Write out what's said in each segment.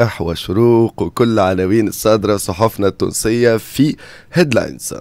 الرياح وشروق وكل العناوين الصادرة صحفنا التونسية في هيدلاينز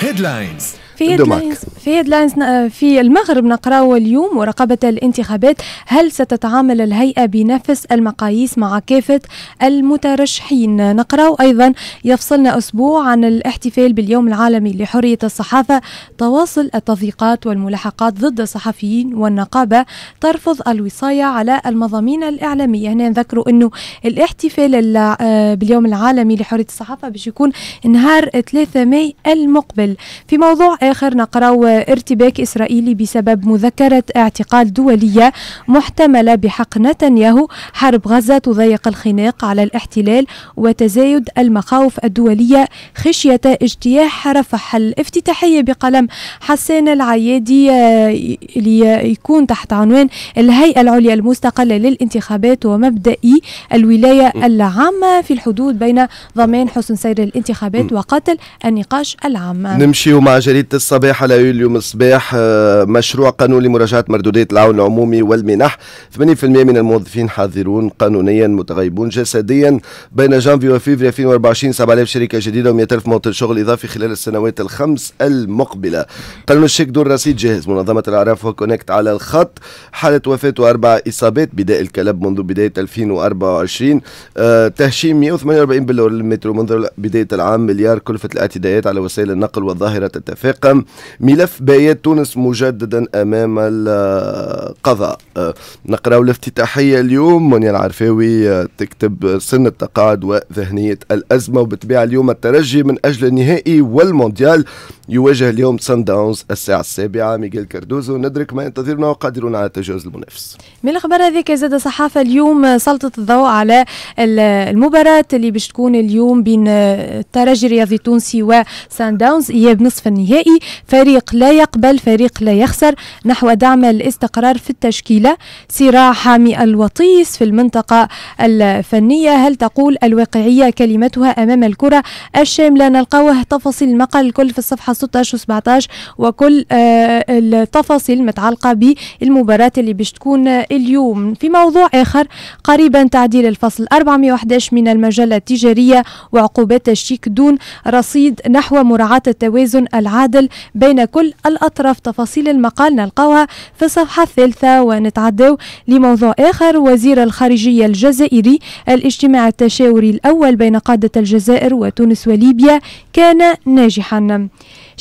هيدلاينز في هيدلاينز في هيدلاينز آه، في المغرب نقراه اليوم ورقابة الانتخابات هل ستتعامل الهيئة بنفس المقاييس مع كافة المترشحين نقراه أيضا يفصلنا أسبوع عن الاحتفال باليوم العالمي لحرية الصحافة تواصل التضييقات والملاحقات ضد الصحفيين والنقابة ترفض الوصاية على المضامين الإعلامية هنا نذكروا أنه الاحتفال آه، باليوم العالمي لحرية الصحافة باش يكون نهار 3 ماي المقبل في موضوع الآخر نقرأ ارتباك إسرائيلي بسبب مذكرة اعتقال دولية محتملة بحق نتنياهو حرب غزة تضيق الخناق على الاحتلال وتزايد المخاوف الدولية خشية اجتياح رفح الافتتاحية بقلم حسان العيادي آه، ليكون تحت عنوان الهيئة العليا المستقلة للانتخابات ومبدئي الولاية العامة في الحدود بين ضمان حسن سير الانتخابات وقتل النقاش العام نمشي مع جريدة الصباح على يوليو الصباح آه، مشروع قانون لمراجعة مردودات العون العمومي والمنح 80% من الموظفين حاضرون قانونيا متغيبون جسديا بين جانفي وفيفري 2024 7000 شركة جديدة و100000 موطن شغل إضافي خلال السنوات الخمس المقبلة قانون الشيك دور رصيد جاهز منظمة الأعراف وكونكت على الخط حالة وفاة وأربع إصابات بداء الكلب منذ بداية 2024 آه، تهشيم 148 بلور للمترو منذ بداية العام مليار كلفة الاعتداءات على وسائل النقل والظاهرة تتفاقم الانتقام ملف بيات تونس مجددا امام القضاء أه، نقراو الافتتاحيه اليوم منير العرفاوي أه، تكتب سن التقاعد وذهنيه الازمه وبالطبيعه اليوم الترجي من اجل النهائي والمونديال يواجه اليوم سان داونز الساعه السابعه ميغيل كاردوزو ندرك ما ينتظرنا وقادرون على تجاوز المنافس من الاخبار هذيك زاد صحافة اليوم سلطت الضوء على المباراه اللي باش تكون اليوم بين الترجي الرياضي التونسي وسان داونز هي بنصف النهائي النهائي فريق لا يقبل فريق لا يخسر نحو دعم الاستقرار في التشكيلة صراع حامي الوطيس في المنطقة الفنية هل تقول الواقعية كلمتها أمام الكرة الشاملة نلقاوه تفاصيل المقال الكل في الصفحة 16 و 17 وكل آه، التفاصيل متعلقة بالمباراة اللي باش تكون اليوم في موضوع آخر قريبا تعديل الفصل 411 من المجلة التجارية وعقوبات الشيك دون رصيد نحو مراعاة التوازن العادل العادل بين كل الأطراف تفاصيل المقال نلقاوها في الصفحة الثالثة ونتعدو لموضوع آخر وزير الخارجية الجزائري الاجتماع التشاوري الأول بين قادة الجزائر وتونس وليبيا كان ناجحا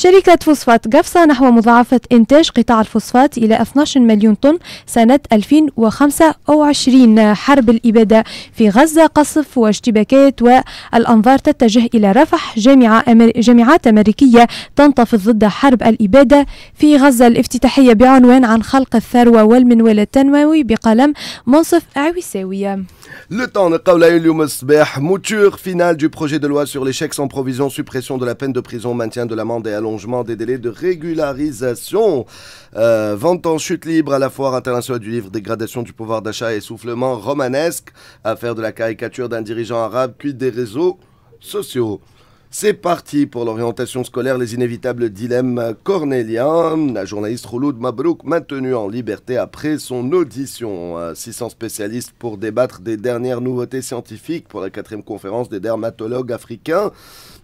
شركة فوسفات قفصة نحو مضاعفة إنتاج قطاع الفوسفات إلى 12 مليون طن سنة 2025 حرب الإبادة في غزة قصف واشتباكات والأنظار تتجه إلى رفح جامعة أمر... جامعات أمريكية تنتفض ضد حرب الإبادة في غزة الافتتاحية بعنوان عن خلق الثروة والمنوال التنموي بقلم منصف عويساوية Le temps نقول اليوم الصباح موتور فينال du projet de loi sur l'échec sans provision suppression de la peine de prison maintien de l'amende et allonge des délais de régularisation. Euh, vente en chute libre à la foire internationale du livre, dégradation du pouvoir d'achat essoufflement romanesque, affaire de la caricature d'un dirigeant arabe puis des réseaux sociaux. C'est parti pour l'orientation scolaire, les inévitables dilemmes cornéliens. La journaliste Rouloud Mabrouk, maintenue en liberté après son audition. 600 spécialistes pour débattre des dernières nouveautés scientifiques pour la quatrième conférence des dermatologues africains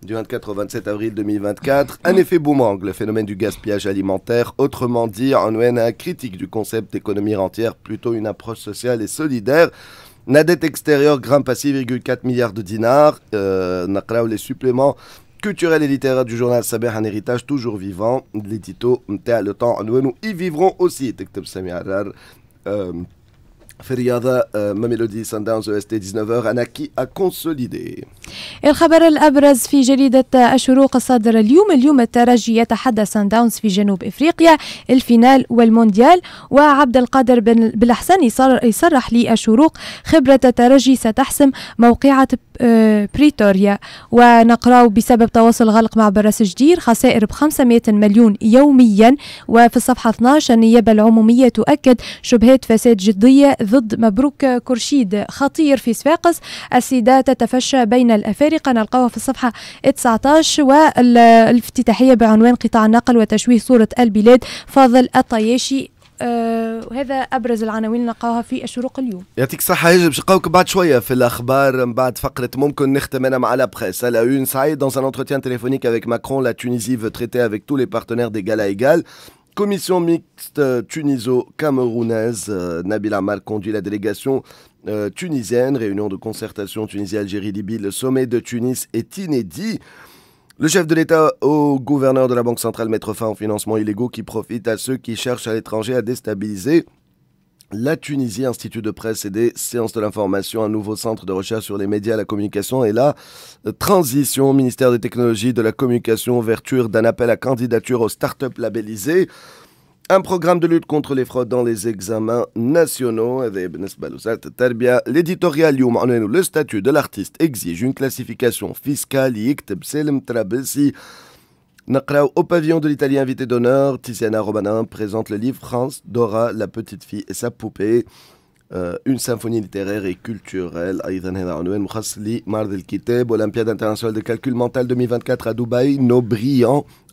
du 24 au 27 avril 2024. Un effet boomerang, le phénomène du gaspillage alimentaire, autrement dit, un critique du concept d'économie rentière, plutôt une approche sociale et solidaire. La dette extérieure grimpe à 6,4 milliards de dinars. Euh, les suppléments culturels et littéraires du journal Saber, un héritage toujours vivant. L'édito, le temps, nous y vivrons aussi. فرياضة ميلودي سانداونز داونز او اس تي 19 انا كي اكونسوليدي الخبر الابرز في جريدة الشروق الصادرة اليوم اليوم الترجي يتحدى سانداونز داونز في جنوب افريقيا الفينال والمونديال وعبد القادر بن بالحسن يصرح للشروق خبرة الترجي ستحسم موقعة آه، بريتوريا ونقرأ بسبب تواصل غلق مع براس جدير خسائر ب 500 مليون يوميا وفي الصفحة 12 النيابة العمومية تؤكد شبهات فساد جدية ضد مبروك كرشيد خطير في صفاقس السيدة تتفشى بين الأفارقة نلقاها في الصفحة 19 والافتتاحية بعنوان قطاع النقل وتشويه صورة البلاد فاضل الطياشي العناوين نلقاها في الشروق dans un entretien téléphonique avec Macron la Tunisie veut traiter avec tous les partenaires d'égal à égal Commission mixte tuniso-camerounaise, euh, Nabila mal conduit la délégation euh, tunisienne, réunion de concertation Tunisie-Algérie-Libye, le sommet de Tunis est inédit. Le chef de l'État au gouverneur de la Banque centrale mettre fin aux financements illégaux qui profitent à ceux qui cherchent à l'étranger à déstabiliser. La Tunisie, Institut de presse et des séances de l'information, un nouveau centre de recherche sur les médias, la communication et la transition. Ministère des technologies de la communication, ouverture d'un appel à candidature aux startups labellisées un programme de lutte contre les fraudes dans les examens nationaux. L'éditorial le statut de l'artiste exige une classification fiscale. Au pavillon de l'Italie invité d'honneur, Tiziana Romanin présente le livre France, Dora, la petite fille et sa poupée. Euh, une symphonie littéraire et culturelle. Olympiade internationale de calcul mental 2024 à Dubaï. Nos brillants